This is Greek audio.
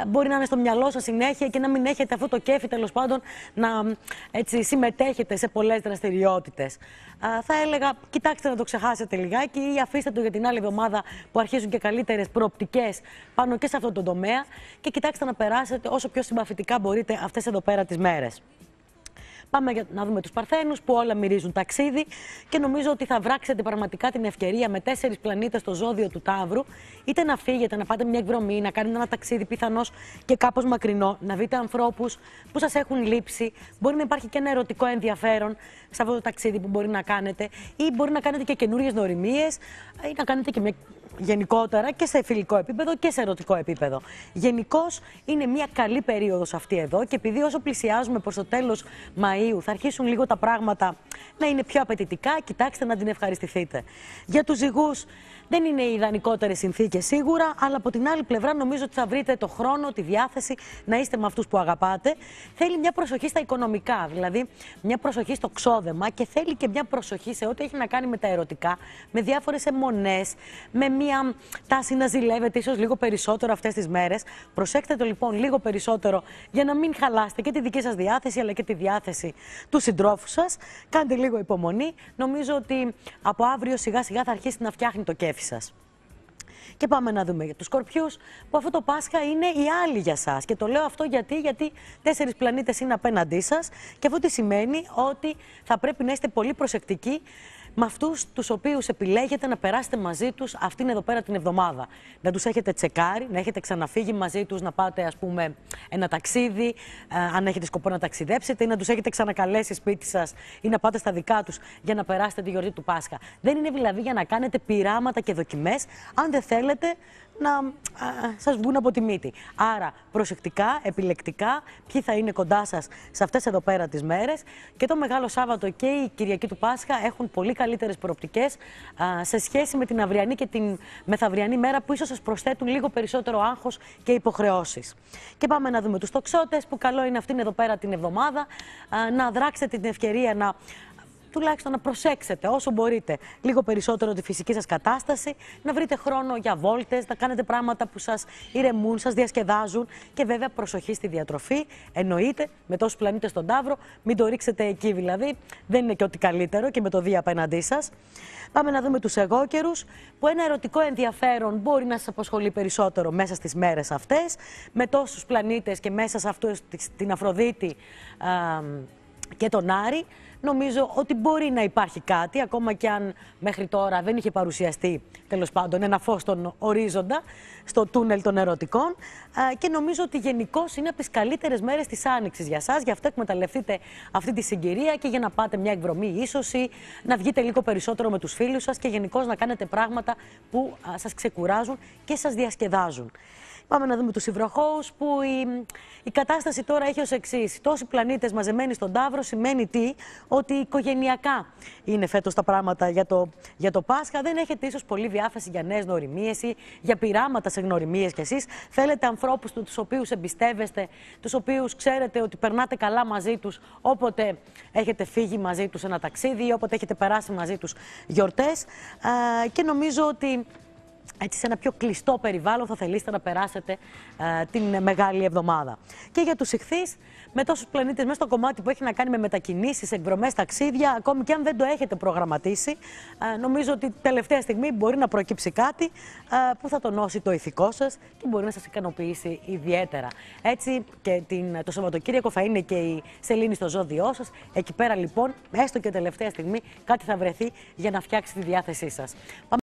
Ε, μπορεί να είναι στο μυαλό σας συνέχεια και να μην έχετε αυτό το κέφι τέλος πάντων να έτσι, συμμετέχετε σε πολλές δραστηριότητες. Ε, θα έλεγα, κοιτάξτε να το ξεχάσετε λιγάκι ή αφήστε το για την άλλη εβδομάδα που αρχίζουν και καλύτερες προοπτικές πάνω και σε αυτό το τομέα και κοιτάξτε να περάσετε όσο πιο συμπαθητικά μπορείτε αυτές εδώ πέρα τις μέρες. Πάμε να δούμε τους Παρθένους που όλα μυρίζουν ταξίδι και νομίζω ότι θα βράξετε πραγματικά την ευκαιρία με τέσσερις πλανήτες στο ζώδιο του Ταύρου, είτε να φύγετε, να πάτε μια εκδρομή, να κάνετε ένα ταξίδι πιθανώς και κάπως μακρινό, να δείτε ανθρώπους που σας έχουν λείψει. Μπορεί να υπάρχει και ένα ερωτικό ενδιαφέρον σε αυτό το ταξίδι που μπορεί να κάνετε, ή μπορεί να κάνετε και καινούριες νοημίες, ή να κάνετε και μια γενικότερα και σε φιλικό επίπεδο και σε ερωτικό επίπεδο. Γενικώ είναι μια καλή περίοδος αυτή εδώ και επειδή όσο πλησιάζουμε προς το τέλος Μαου, θα αρχίσουν λίγο τα πράγματα να είναι πιο απαιτητικά, κοιτάξτε να την ευχαριστηθείτε. Για τους ζυγούς δεν είναι οι ιδανικότερες συνθήκες σίγουρα, αλλά από την άλλη πλευρά νομίζω ότι θα βρείτε το χρόνο, τη διάθεση να είστε με αυτούς που αγαπάτε. Θέλει μια προσοχή στα οικονομικά, δηλαδή μια προσοχή στο ξόδεμα και θέλει και μια προσοχή σε ό,τι έχει να κάνει με τα ερωτικά, με διάφορες αιμονές, με μία μία τάση να ζηλεύετε ίσως λίγο περισσότερο αυτές τις μέρες. Προσέξτε το λοιπόν λίγο περισσότερο για να μην χαλάσετε και τη δική σας διάθεση αλλά και τη διάθεση του συντρόφου σας. Κάντε λίγο υπομονή. Νομίζω ότι από αύριο σιγά σιγά θα αρχίσει να φτιάχνει το κέφι σας. Και πάμε να δούμε για τους Σκορπιούς, που αυτό το Πάσχα είναι η άλλη για σας. Και το λέω αυτό γιατί, γιατί τέσσερις πλανήτες είναι απέναντί σας. Και αυτό τι σημαίνει ότι θα πρέπει να είστε πολύ προσεκτικοί με αυτούς τους οποίους επιλέγετε να περάσετε μαζί τους αυτήν εδώ πέρα την εβδομάδα. Να τους έχετε τσεκάρει, να έχετε ξαναφύγει μαζί τους, να πάτε, ας πούμε, ένα ταξίδι, ε, αν έχετε σκοπό να ταξιδέψετε, ή να τους έχετε ξανακαλέσει σπίτι σας, ή να πάτε στα δικά τους για να περάσετε τη γιορτή του Πάσχα. Δεν είναι δηλαδή για να κάνετε πειράματα και δοκιμές, αν δεν θέλετε να ε, ε, σας βγουν από τη μύτη. Άρα, προσεκτικά, επιλεκτικά, ποιοι θα είναι κοντά σας σε αυτές εδώ πέρα τις μέρες. Και το Μεγάλο Σάββατο και η Κυριακή του Πάσχα έχουν πολύ καλή καλύτερες προοπτικές σε σχέση με την αυριανή και την μεθαυριανή μέρα που ίσως σας προσθέτουν λίγο περισσότερο άγχος και υποχρεώσεις. Και πάμε να δούμε τους τοξότες που καλό είναι αυτήν εδώ πέρα την εβδομάδα να δράξετε την ευκαιρία να τουλάχιστον να προσέξετε όσο μπορείτε λίγο περισσότερο τη φυσική σας κατάσταση, να βρείτε χρόνο για βόλτες, να κάνετε πράγματα που σας ηρεμούν, σας διασκεδάζουν και βέβαια προσοχή στη διατροφή. Εννοείται με τόσους πλανήτες στον Ταύρο, μην το ρίξετε εκεί δηλαδή, δεν είναι και ό,τι καλύτερο και με το δει απέναντί σας. Πάμε να δούμε τους εγώκερους που ένα ερωτικό ενδιαφέρον μπορεί να σας απασχολεί περισσότερο μέσα στις μέρες αυτές. Με τόσους πλανήτες και μέσα σε αυτούς την Αφροδίτη α, και τον Άρη νομίζω ότι μπορεί να υπάρχει κάτι, ακόμα και αν μέχρι τώρα δεν είχε παρουσιαστεί τέλος πάντων ένα φως στον ορίζοντα, στο τούνελ των ερωτικών. Και νομίζω ότι γενικώ είναι από τις καλύτερες μέρες της Άνοιξης για εσά. Γι' αυτό εκμεταλλευτείτε αυτή τη συγκυρία και για να πάτε μια εκδρομή, ίσω ή να βγείτε λίγο περισσότερο με τους φίλους σας και γενικώς να κάνετε πράγματα που σας ξεκουράζουν και σας διασκεδάζουν. Πάμε να δούμε τους υβροχώους που η, η κατάσταση τώρα έχει ως εξής. Τόσοι πλανήτες μαζεμένοι στον Ταύρο σημαίνει τι, ότι οικογενειακά είναι φέτος τα πράγματα για το, για το Πάσχα. Δεν έχετε ίσως πολύ διάθεση για νέες γνωριμίες ή για πειράματα σε γνωριμίες κι εσείς. Θέλετε ανθρώπους του οποίους εμπιστεύεστε, τους οποίους ξέρετε ότι περνάτε καλά μαζί τους όποτε έχετε φύγει μαζί τους ένα ταξίδι, ή όποτε έχετε περάσει μαζί τους γιορτές. Και νομίζω ότι έτσι σε ένα πιο κλειστό περιβάλλον θα θελήσετε να περάσετε ε, την μεγάλη εβδομάδα. Και για τους ηχθείς, με τόσους πλανήτες μέσα στο κομμάτι που έχει να κάνει με μετακινήσεις, εκδρομές, ταξίδια, ακόμη και αν δεν το έχετε προγραμματίσει, ε, νομίζω ότι τελευταία στιγμή μπορεί να προκύψει κάτι ε, που θα τονώσει το ηθικό σας και μπορεί να σας ικανοποιήσει ιδιαίτερα. Έτσι και την, το Σαββατοκύριακο θα είναι και η σελήνη στο ζώδιό σας. Εκεί πέρα λοιπόν, έστω και τελευταία στιγμή, κάτι θα βρεθεί για να φτιάξει τη διάθεσή σας.